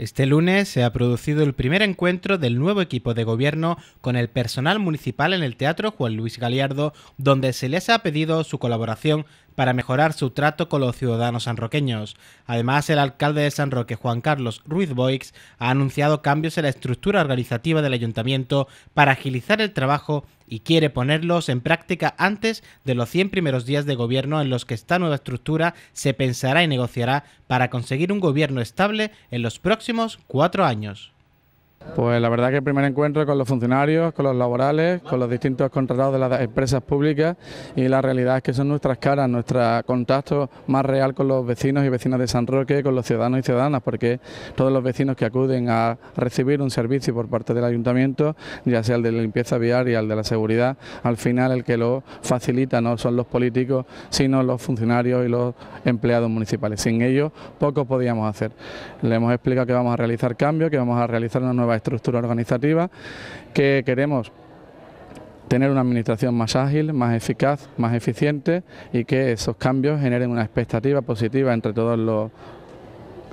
Este lunes se ha producido el primer encuentro del nuevo equipo de gobierno con el personal municipal en el Teatro Juan Luis Galiardo, donde se les ha pedido su colaboración para mejorar su trato con los ciudadanos sanroqueños. Además, el alcalde de San Roque, Juan Carlos Ruiz Boix, ha anunciado cambios en la estructura organizativa del ayuntamiento para agilizar el trabajo y quiere ponerlos en práctica antes de los 100 primeros días de gobierno en los que esta nueva estructura se pensará y negociará para conseguir un gobierno estable en los próximos cuatro años. Pues la verdad que el primer encuentro con los funcionarios, con los laborales, con los distintos contratados de las empresas públicas y la realidad es que son nuestras caras, nuestro contacto más real con los vecinos y vecinas de San Roque, con los ciudadanos y ciudadanas, porque todos los vecinos que acuden a recibir un servicio por parte del ayuntamiento, ya sea el de limpieza viaria, el de la seguridad, al final el que lo facilita no son los políticos, sino los funcionarios y los empleados municipales. Sin ellos poco podíamos hacer. Le hemos explicado que vamos a realizar cambios, que vamos a realizar una nueva estructura organizativa que queremos tener una administración más ágil, más eficaz, más eficiente y que esos cambios generen una expectativa positiva entre todos los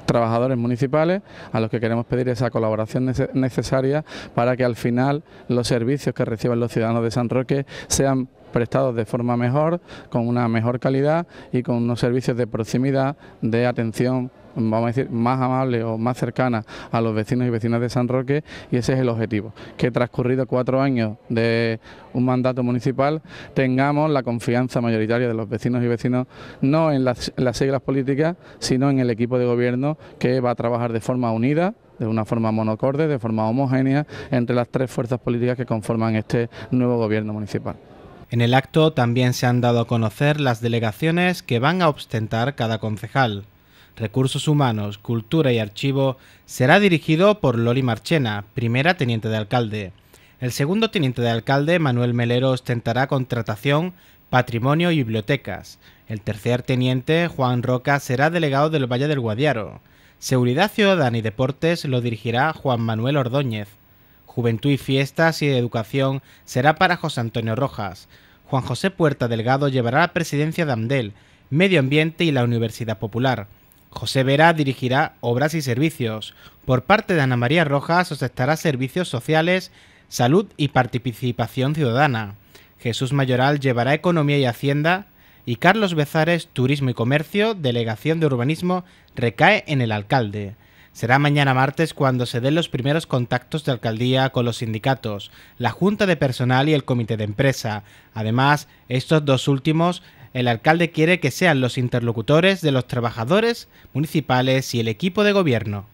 trabajadores municipales a los que queremos pedir esa colaboración necesaria para que al final los servicios que reciban los ciudadanos de San Roque sean prestados de forma mejor, con una mejor calidad y con unos servicios de proximidad, de atención vamos a decir, más amable o más cercana a los vecinos y vecinas de San Roque y ese es el objetivo, que transcurrido cuatro años de un mandato municipal tengamos la confianza mayoritaria de los vecinos y vecinos, no en las, las siglas políticas, sino en el equipo de gobierno que va a trabajar de forma unida, de una forma monocorde, de forma homogénea, entre las tres fuerzas políticas que conforman este nuevo gobierno municipal. En el acto también se han dado a conocer las delegaciones que van a ostentar cada concejal. Recursos Humanos, Cultura y Archivo será dirigido por Loli Marchena, primera teniente de alcalde. El segundo teniente de alcalde, Manuel Melero, ostentará contratación, patrimonio y bibliotecas. El tercer teniente, Juan Roca, será delegado del Valle del Guadiaro. Seguridad Ciudadana y Deportes lo dirigirá Juan Manuel Ordóñez. Juventud y Fiestas y Educación será para José Antonio Rojas. Juan José Puerta Delgado llevará la presidencia de AMDEL, Medio Ambiente y la Universidad Popular. José Vera dirigirá Obras y Servicios. Por parte de Ana María Rojas aceptará Servicios Sociales, Salud y Participación Ciudadana. Jesús Mayoral llevará Economía y Hacienda y Carlos Bezares Turismo y Comercio, Delegación de Urbanismo, recae en el alcalde. Será mañana martes cuando se den los primeros contactos de alcaldía con los sindicatos, la Junta de Personal y el Comité de Empresa. Además, estos dos últimos el alcalde quiere que sean los interlocutores de los trabajadores municipales y el equipo de gobierno.